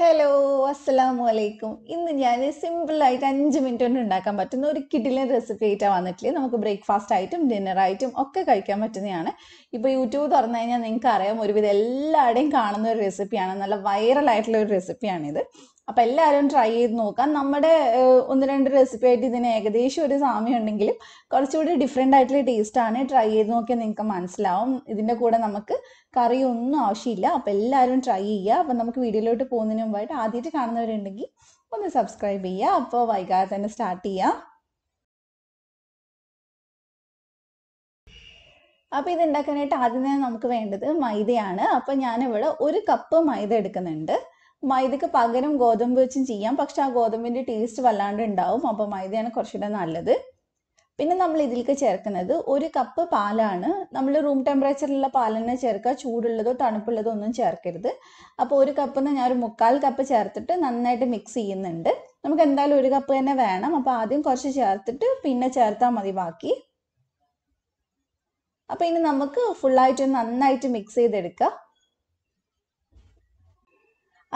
hello അസ്സലാമു അലൈക്കും ഇന്ന് ഞാൻ സിമ്പിളായിട്ട് അഞ്ച് മിനിറ്റ് കൊണ്ട് ഉണ്ടാക്കാൻ പറ്റുന്ന ഒരു കിഡിലെ റെസിപ്പി ആയിട്ടാണ് വന്നിട്ടില്ലേ നമുക്ക് ബ്രേക്ക്ഫാസ്റ്റ് ആയിട്ടും ഡിന്നറായിട്ടും ഒക്കെ കഴിക്കാൻ പറ്റുന്നതാണ് ഇപ്പോൾ യൂട്യൂബ് തുറന്നു കഴിഞ്ഞാൽ നിങ്ങൾക്ക് അറിയാം ഒരുവിധം എല്ലാവരുടെയും കാണുന്ന ഒരു റെസിപ്പിയാണ് നല്ല വൈറൽ ആയിട്ടുള്ള ഒരു റെസിപ്പിയാണിത് അപ്പം എല്ലാവരും ട്രൈ ചെയ്ത് നോക്കാം നമ്മുടെ ഒന്ന് രണ്ട് റെസിപ്പി ആയിട്ട് ഇതിന് ഏകദേശം ഒരു സാമ്യം ഉണ്ടെങ്കിലും കുറച്ചുകൂടി ഡിഫറെൻ്റ് ആയിട്ടുള്ള ടേസ്റ്റ് ആണ് ട്രൈ ചെയ്ത് നോക്കിയാൽ നിങ്ങൾക്ക് മനസ്സിലാവും ഇതിൻ്റെ കൂടെ നമുക്ക് കറി ഒന്നും ആവശ്യമില്ല അപ്പോൾ എല്ലാവരും ട്രൈ ചെയ്യുക അപ്പം നമുക്ക് വീഡിയോയിലോട്ട് പോകുന്നതിന് മുമ്പായിട്ട് ആദ്യമായിട്ട് കാണുന്നവരുണ്ടെങ്കിൽ ഒന്ന് സബ്സ്ക്രൈബ് ചെയ്യുക അപ്പോൾ വൈകാതെ തന്നെ സ്റ്റാർട്ട് ചെയ്യാം അപ്പോൾ ഉണ്ടാക്കാനായിട്ട് ആദ്യം തന്നെ നമുക്ക് വേണ്ടത് മൈദയാണ് അപ്പോൾ ഞാനിവിടെ ഒരു കപ്പ് മൈദ എടുക്കുന്നുണ്ട് മൈദക്ക് പകരം ഗോതമ്പ് വെച്ചും ചെയ്യാം പക്ഷെ ആ ഗോതമ്പിൻ്റെ ടേസ്റ്റ് വല്ലാണ്ട് ഉണ്ടാവും അപ്പോൾ മൈദയാണ് കുറച്ചുകൂടെ നല്ലത് പിന്നെ നമ്മൾ ഇതിലേക്ക് ചേർക്കുന്നത് ഒരു കപ്പ് പാലാണ് നമ്മൾ റൂം ടെമ്പറേച്ചറിലുള്ള പാൽ തന്നെ ചേർക്കുക ചൂടുള്ളതോ തണുപ്പുള്ളതോ ഒന്നും ചേർക്കരുത് അപ്പോൾ ഒരു കപ്പ് ഞാൻ ഒരു മുക്കാൽ കപ്പ് ചേർത്തിട്ട് നന്നായിട്ട് മിക്സ് ചെയ്യുന്നുണ്ട് നമുക്ക് എന്തായാലും ഒരു കപ്പ് തന്നെ വേണം അപ്പോൾ ആദ്യം കുറച്ച് ചേർത്തിട്ട് പിന്നെ ചേർത്താൽ മതി ബാക്കി അപ്പോൾ ഇനി നമുക്ക് ഫുള്ളായിട്ട് നന്നായിട്ട് മിക്സ് ചെയ്തെടുക്കാം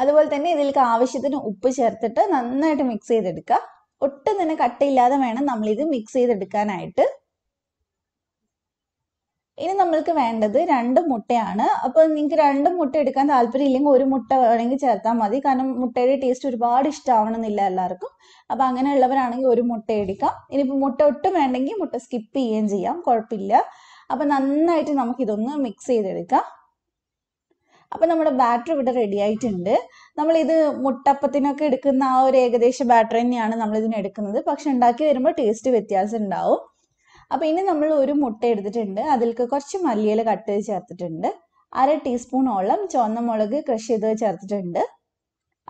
അതുപോലെ തന്നെ ഇതിലേക്ക് ആവശ്യത്തിന് ഉപ്പ് ചേർത്തിട്ട് നന്നായിട്ട് മിക്സ് ചെയ്തെടുക്കുക ഒട്ടും തന്നെ കട്ടയില്ലാതെ വേണം നമ്മൾ ഇത് മിക്സ് ചെയ്തെടുക്കാനായിട്ട് ഇനി നമ്മൾക്ക് വേണ്ടത് രണ്ട് മുട്ടയാണ് അപ്പോൾ നിങ്ങൾക്ക് രണ്ട് മുട്ട എടുക്കാൻ താല്പര്യം ഇല്ലെങ്കിൽ ഒരു മുട്ട വേണമെങ്കിൽ ചേർത്താൽ മതി കാരണം മുട്ടയുടെ ടേസ്റ്റ് ഒരുപാട് ഇഷ്ടമാവണമെന്നില്ല എല്ലാവർക്കും അപ്പോൾ അങ്ങനെയുള്ളവരാണെങ്കിൽ ഒരു മുട്ട എടുക്കാം ഇനിയിപ്പോൾ മുട്ട ഒട്ടും വേണ്ടെങ്കിൽ മുട്ട സ്കിപ്പ് ചെയ്യുകയും ചെയ്യാം കുഴപ്പമില്ല അപ്പോൾ നന്നായിട്ട് നമുക്കിതൊന്ന് മിക്സ് ചെയ്തെടുക്കാം അപ്പോൾ നമ്മുടെ ബാറ്റർ ഇവിടെ റെഡി ആയിട്ടുണ്ട് നമ്മളിത് മുട്ടപ്പത്തിനൊക്കെ എടുക്കുന്ന ആ ഒരു ഏകദേശ ബാറ്റർ തന്നെയാണ് നമ്മളിതിന് എടുക്കുന്നത് പക്ഷെ ഉണ്ടാക്കി വരുമ്പോൾ ടേസ്റ്റ് വ്യത്യാസം ഉണ്ടാവും അപ്പോൾ ഇനി നമ്മൾ ഒരു മുട്ട എടുത്തിട്ടുണ്ട് അതിലേക്ക് കുറച്ച് മല്ലിയില കട്ട് ചെയ്ത് ചേർത്തിട്ടുണ്ട് അര ടീസ്പൂണോളം ചുവന്ന മുളക് ക്രഷ് ചെയ്ത് ചേർത്തിട്ടുണ്ട്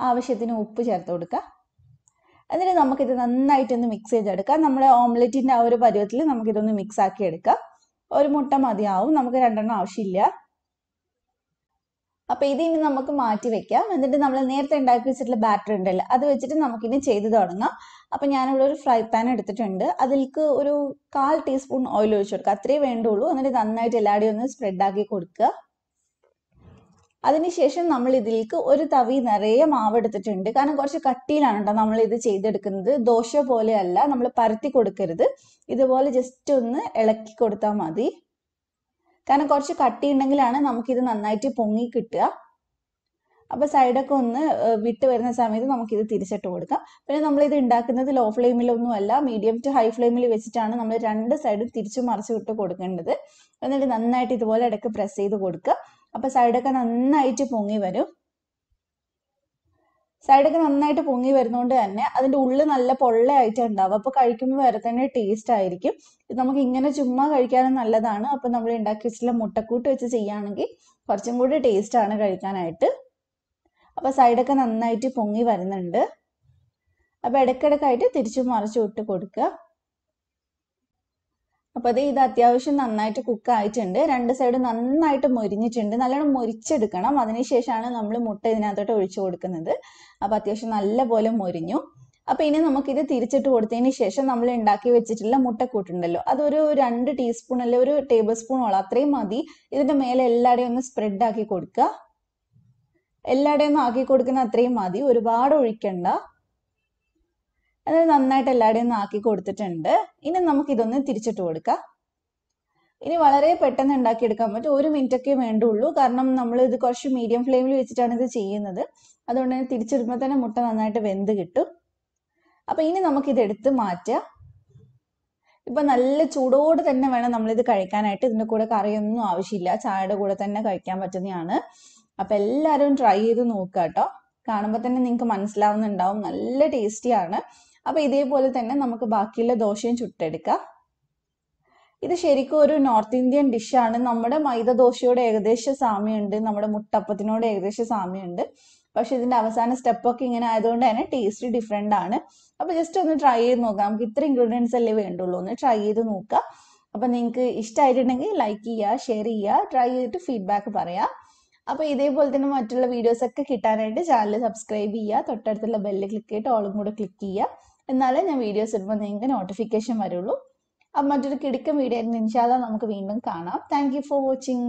ആവശ്യത്തിന് ഉപ്പ് ചേർത്ത് കൊടുക്കുക എന്നിട്ട് നമുക്കിത് നന്നായിട്ടൊന്ന് മിക്സ് ചെയ്തെടുക്കാം നമ്മുടെ ഓംലെറ്റിൻ്റെ ആ ഒരു പരുവത്തിൽ നമുക്കിതൊന്ന് മിക്സ് ആക്കി എടുക്കാം ഒരു മുട്ട മതിയാവും നമുക്ക് രണ്ടെണ്ണം ആവശ്യമില്ല അപ്പോൾ ഇത് ഇനി നമുക്ക് മാറ്റി വെക്കാം എന്നിട്ട് നമ്മൾ നേരത്തെ ഉണ്ടാക്കി വെച്ചിട്ടുള്ള ബാറ്റർ ഉണ്ടല്ലോ അത് വെച്ചിട്ട് നമുക്കിനി ചെയ്ത് തുടങ്ങാം അപ്പോൾ ഞാനിവിടെ ഒരു ഫ്രൈ പാൻ എടുത്തിട്ടുണ്ട് അതിലേക്ക് ഒരു കാൽ ടീസ്പൂൺ ഓയിൽ ഒഴിച്ചു കൊടുക്കുക അത്രേ വേണ്ടുള്ളൂ എന്നിട്ട് നന്നായിട്ട് എല്ലാവരുടെയും ഒന്ന് ആക്കി കൊടുക്കുക അതിനുശേഷം നമ്മൾ ഇതിലേക്ക് ഒരു തവി നിറയെ മാവ് എടുത്തിട്ടുണ്ട് കാരണം കുറച്ച് കട്ടിയിലാണ് കേട്ടോ നമ്മൾ ഇത് ചെയ്തെടുക്കുന്നത് ദോശ പോലെയല്ല നമ്മൾ പരത്തി കൊടുക്കരുത് ഇതുപോലെ ജസ്റ്റ് ഒന്ന് ഇളക്കി കൊടുത്താൽ മതി കാരണം കുറച്ച് കട്ടി ഉണ്ടെങ്കിലാണ് നമുക്കിത് നന്നായിട്ട് പൊങ്ങി കിട്ടുക അപ്പൊ സൈഡൊക്കെ ഒന്ന് വിട്ട് വരുന്ന സമയത്ത് നമുക്കിത് തിരിച്ചിട്ട് കൊടുക്കാം പിന്നെ നമ്മൾ ഇത് ഉണ്ടാക്കുന്നത് ലോ ഫ്ലെയിമിലൊന്നും അല്ല മീഡിയം ടു ഹൈ ഫ്ലെയിമിൽ വെച്ചിട്ടാണ് നമ്മൾ രണ്ട് സൈഡും തിരിച്ചു മറിച്ച് വിട്ട് കൊടുക്കേണ്ടത് എന്നിട്ട് നന്നായിട്ട് ഇതുപോലെ ഇടയ്ക്ക് പ്രസ് ചെയ്ത് കൊടുക്കുക അപ്പൊ സൈഡൊക്കെ നന്നായിട്ട് പൊങ്ങി വരും സൈഡൊക്കെ നന്നായിട്ട് പൊങ്ങി വരുന്നതുകൊണ്ട് തന്നെ അതിൻ്റെ ഉള്ളിൽ നല്ല പൊള്ളയായിട്ട് ഉണ്ടാവും അപ്പോൾ കഴിക്കുമ്പോൾ വേറെ തന്നെ ടേസ്റ്റ് ആയിരിക്കും നമുക്ക് ഇങ്ങനെ ചുമ്മാ കഴിക്കാനും നല്ലതാണ് അപ്പോൾ നമ്മൾ ഉണ്ടാക്കി വെച്ചിട്ടുള്ള മുട്ടക്കൂട്ട് വെച്ച് ചെയ്യുകയാണെങ്കിൽ കുറച്ചും കൂടി ടേസ്റ്റ് ആണ് കഴിക്കാനായിട്ട് അപ്പോൾ സൈഡൊക്കെ നന്നായിട്ട് പൊങ്ങി വരുന്നുണ്ട് അപ്പോൾ ഇടയ്ക്കിടയ്ക്കായിട്ട് തിരിച്ചു മറിച്ചു വിട്ട് കൊടുക്കുക അപ്പോൾ അത് ഇത് അത്യാവശ്യം നന്നായിട്ട് കുക്ക് ആയിട്ടുണ്ട് രണ്ട് സൈഡ് നന്നായിട്ട് മൊരിഞ്ഞിട്ടുണ്ട് നല്ലോണം മൊരിച്ചെടുക്കണം അതിനുശേഷമാണ് നമ്മൾ മുട്ട ഇതിനകത്തോട്ട് ഒഴിച്ചു കൊടുക്കുന്നത് അപ്പോൾ അത്യാവശ്യം നല്ലപോലെ മൊരിഞ്ഞു അപ്പോൾ ഇനി നമുക്കിത് തിരിച്ചിട്ട് കൊടുത്തതിന് ശേഷം നമ്മൾ ഉണ്ടാക്കി വെച്ചിട്ടുള്ള മുട്ടക്കൂട്ടുണ്ടല്ലോ അതൊരു രണ്ട് ടീസ്പൂൺ അല്ലെ ഒരു ടേബിൾ സ്പൂണോളം അത്രയും മതി ഇതിന്റെ മേലെ എല്ലാവരുടെയും ഒന്ന് സ്പ്രെഡ് ആക്കി കൊടുക്കുക എല്ലാവരുടെയും ഒന്ന് ആക്കി കൊടുക്കുന്ന അത്രയും മതി ഒരുപാട് ഒഴിക്കണ്ട അതായത് നന്നായിട്ട് എല്ലാവരുടെയും ഒന്ന് ആക്കി കൊടുത്തിട്ടുണ്ട് ഇനി നമുക്ക് ഇതൊന്ന് തിരിച്ചിട്ട് കൊടുക്കാം ഇനി വളരെ പെട്ടെന്ന് ഉണ്ടാക്കിയെടുക്കാൻ പറ്റും ഒരു ഒക്കെ വേണ്ടുള്ളൂ കാരണം നമ്മൾ ഇത് കുറച്ച് മീഡിയം ഫ്ലെയിമിൽ വെച്ചിട്ടാണ് ഇത് ചെയ്യുന്നത് അതുകൊണ്ട് തന്നെ തിരിച്ചിടുമ്പോൾ തന്നെ മുട്ട നന്നായിട്ട് വെന്ത് കിട്ടും അപ്പൊ ഇനി നമുക്ക് ഇത് എടുത്ത് മാറ്റാം ഇപ്പൊ നല്ല ചൂടോട് തന്നെ വേണം നമ്മൾ ഇത് കഴിക്കാനായിട്ട് ഇതിന്റെ കൂടെ കറിയൊന്നും ആവശ്യമില്ല ചായയുടെ കൂടെ തന്നെ കഴിക്കാൻ പറ്റുന്നതാണ് അപ്പൊ എല്ലാവരും ട്രൈ ചെയ്ത് നോക്കാം കേട്ടോ കാണുമ്പോൾ തന്നെ നിങ്ങൾക്ക് മനസ്സിലാവുന്നുണ്ടാവും നല്ല ടേസ്റ്റിയാണ് അപ്പോൾ ഇതേപോലെ തന്നെ നമുക്ക് ബാക്കിയുള്ള ദോശയും ചുട്ടെടുക്കാം ഇത് ശരിക്കും ഒരു നോർത്ത് ഇന്ത്യൻ ഡിഷാണ് നമ്മുടെ മൈദ ദോശയോട് ഏകദേശ സാമ്യമുണ്ട് നമ്മുടെ മുട്ടപ്പത്തിനോട് ഏകദേശ സാമ്യമുണ്ട് പക്ഷെ ഇതിന്റെ അവസാന സ്റ്റെപ്പൊക്കെ ഇങ്ങനെ ആയതുകൊണ്ട് തന്നെ ടേസ്റ്റ് ഡിഫറെൻ്റ് ആണ് അപ്പോൾ ജസ്റ്റ് ഒന്ന് ട്രൈ ചെയ്ത് നോക്കാം നമുക്ക് ഇത്ര ഇൻഗ്രീഡിയൻസ് അല്ലേ വേണ്ടുള്ളൂ ഒന്ന് ട്രൈ ചെയ്ത് നോക്കുക അപ്പൊ നിങ്ങൾക്ക് ഇഷ്ടമായിട്ടുണ്ടെങ്കിൽ ലൈക്ക് ചെയ്യുക ഷെയർ ചെയ്യുക ട്രൈ ചെയ്തിട്ട് ഫീഡ്ബാക്ക് പറയാം അപ്പോൾ ഇതേപോലെ തന്നെ മറ്റുള്ള ഒക്കെ കിട്ടാനായിട്ട് ചാനൽ സബ്സ്ക്രൈബ് ചെയ്യുക തൊട്ടടുത്തുള്ള ബെല്ല് ക്ലിക്ക് ചെയ്തിട്ട് ഓളും കൂടെ ക്ലിക്ക് ചെയ്യുക എന്നാലേ ഞാൻ വീഡിയോസ് ഇടുമ്പോൾ നിങ്ങൾക്ക് നോട്ടിഫിക്കേഷൻ വരുള്ളൂ അപ്പം മറ്റൊരു കിടക്കം വീഡിയോ ആയിരുന്നു ഇൻഷാല്ല നമുക്ക് വീണ്ടും കാണാം താങ്ക് ഫോർ വാച്ചിങ്